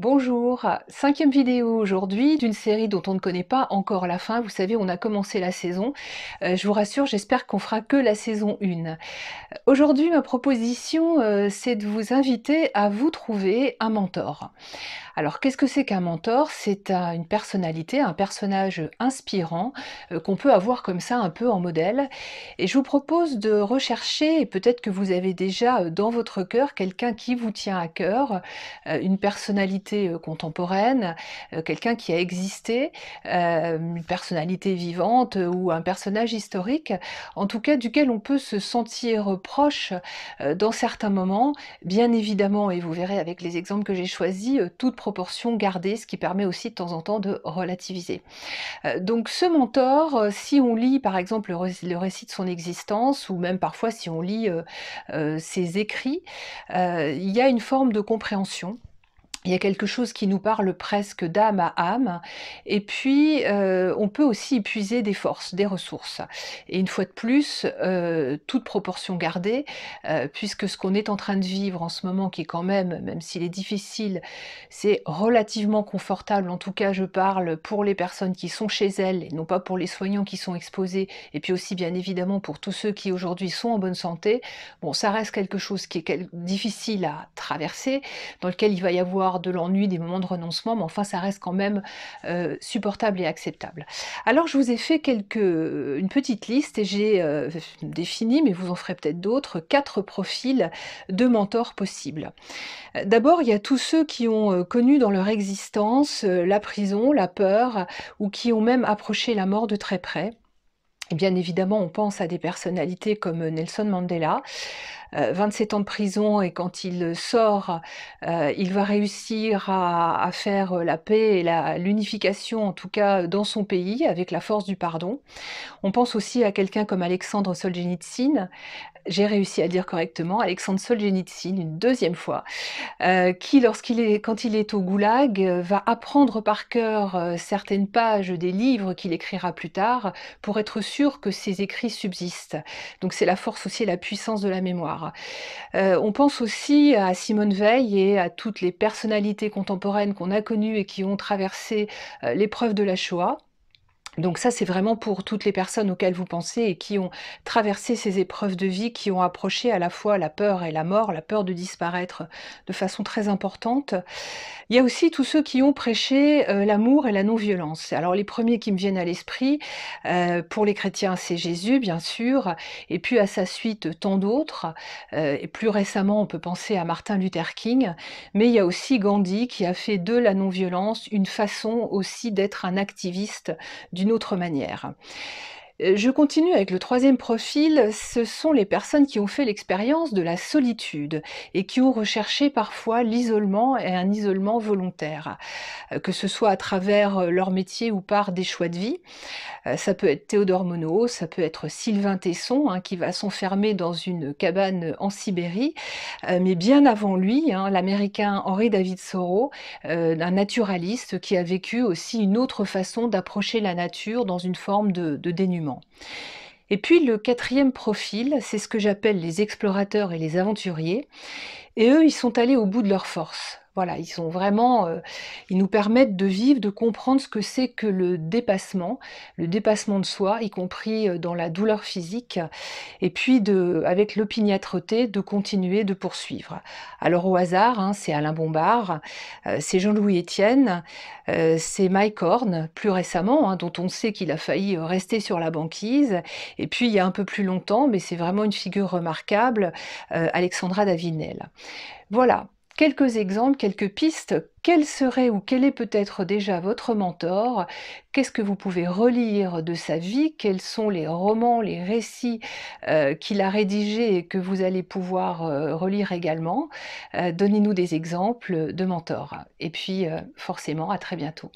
Bonjour, cinquième vidéo aujourd'hui d'une série dont on ne connaît pas encore la fin. Vous savez, on a commencé la saison. Euh, je vous rassure, j'espère qu'on fera que la saison 1. Aujourd'hui, ma proposition, euh, c'est de vous inviter à vous trouver un mentor. Alors, qu'est-ce que c'est qu'un mentor C'est une personnalité, un personnage inspirant euh, qu'on peut avoir comme ça un peu en modèle. Et je vous propose de rechercher, et peut-être que vous avez déjà dans votre cœur quelqu'un qui vous tient à cœur, une personnalité euh, contemporaine, euh, quelqu'un qui a existé, euh, une personnalité vivante ou un personnage historique, en tout cas duquel on peut se sentir proche dans certains moments, bien évidemment, et vous verrez avec les exemples que j'ai choisis, toute proportion gardée, ce qui permet aussi de temps en temps de relativiser. Donc ce mentor, si on lit par exemple le récit de son existence, ou même parfois si on lit ses écrits, il y a une forme de compréhension il y a quelque chose qui nous parle presque d'âme à âme. Et puis, euh, on peut aussi épuiser des forces, des ressources. Et une fois de plus, euh, toute proportion gardée, euh, puisque ce qu'on est en train de vivre en ce moment, qui est quand même, même s'il est difficile, c'est relativement confortable. En tout cas, je parle pour les personnes qui sont chez elles, et non pas pour les soignants qui sont exposés, et puis aussi, bien évidemment, pour tous ceux qui aujourd'hui sont en bonne santé. Bon, ça reste quelque chose qui est difficile à traverser, dans lequel il va y avoir de l'ennui, des moments de renoncement, mais enfin ça reste quand même euh, supportable et acceptable. Alors je vous ai fait quelques, une petite liste et j'ai euh, défini, mais vous en ferez peut-être d'autres, quatre profils de mentors possibles. D'abord, il y a tous ceux qui ont euh, connu dans leur existence la prison, la peur, ou qui ont même approché la mort de très près. Et bien évidemment, on pense à des personnalités comme Nelson Mandela, 27 euh, ans de prison et quand il euh, sort, euh, il va réussir à, faire la paix et l'unification, en tout cas dans son pays, avec la force du pardon. On pense aussi à quelqu'un comme Alexandre Solzhenitsyn, j'ai réussi à dire correctement, Alexandre Solzhenitsyn une deuxième fois, qui lorsqu'il est, quand il est au goulag, va apprendre par cœur certaines pages des livres qu'il écrira plus tard pour être sûr que ses écrits subsistent. Donc c'est la force aussi et la puissance de la mémoire. Euh, on pense aussi à Simone Veil et à toutes les personnalités contemporaines qu'on a connues et qui ont traversé euh, l'épreuve de la Shoah. Donc ça, c'est vraiment pour toutes les personnes auxquelles vous pensez et qui ont traversé ces épreuves de vie, qui ont approché à la fois la peur et la mort, la peur de disparaître de façon très importante. Il y a aussi tous ceux qui ont prêché euh, l'amour et la non-violence. Alors les premiers qui me viennent à l'esprit, euh, pour les chrétiens, c'est Jésus, bien sûr, et puis à sa suite, tant d'autres. Euh, et plus récemment, on peut penser à Martin Luther King, mais il y a aussi Gandhi qui a fait de la non-violence une façon aussi d'être un activiste d'une autre manière. Euh, je continue avec le troisième profil, ce sont les personnes qui ont fait l'expérience de la solitude et qui ont recherché parfois l'isolement et un isolement volontaire, euh, que ce soit à travers euh, leur métier ou par des choix de vie. Ça peut être Théodore Monod, ça peut être Sylvain Tesson hein, qui va s'enfermer dans une cabane en Sibérie, mais bien avant lui, hein, l'Américain Henri David Soro, un naturaliste qui a vécu aussi une autre façon d'approcher la nature dans une forme de dénuement. Et puis le quatrième profil, c'est ce que j'appelle les explorateurs et les aventuriers. Et eux, ils sont allés au bout de leur force. Voilà, ils sont vraiment, euh, ils nous permettent de vivre, de comprendre ce que c'est que le dépassement, le dépassement de soi, y compris euh, dans la douleur physique, et puis de, avec l'opiniâtreté, de continuer, de poursuivre. Alors au hasard, hein, c'est Alain Bombard, euh, c'est Jean-Louis Etienne, c'est Mike Horn, plus récemment, hein, dont on sait qu'il a failli rester sur la banquise, et puis il y a un peu plus longtemps, mais c'est vraiment une figure remarquable, Alexandra Davinel. Voilà, quelques exemples, quelques pistes. Quel serait ou quel est peut-être déjà votre mentor Qu'est-ce que vous pouvez relire de sa vie Quels sont les romans, les récits euh, qu'il a rédigés et que vous allez pouvoir euh, relire également euh, Donnez-nous des exemples de mentors. Et puis, forcément, à très bientôt.